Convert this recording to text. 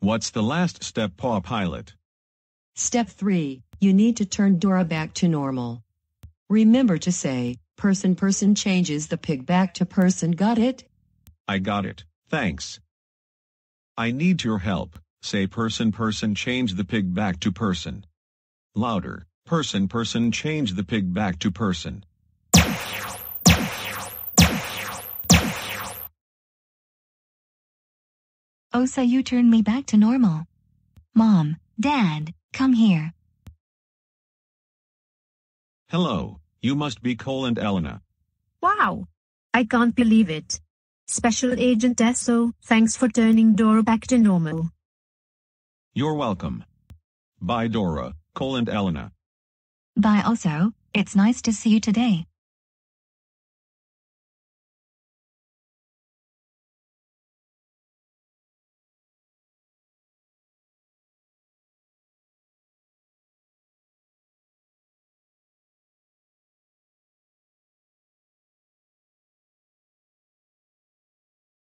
What's the last step Paw Pilot? Step 3. You need to turn Dora back to normal. Remember to say, person person changes the pig back to person got it? I got it, thanks. I need your help, say person person change the pig back to person. Louder, person person change the pig back to person. Osa, oh, you turned me back to normal. Mom, Dad, come here. Hello, you must be Cole and Elena. Wow. I can't believe it. Special Agent Esso, thanks for turning Dora back to normal. You're welcome. Bye Dora, Cole and Elena. Bye also, it's nice to see you today.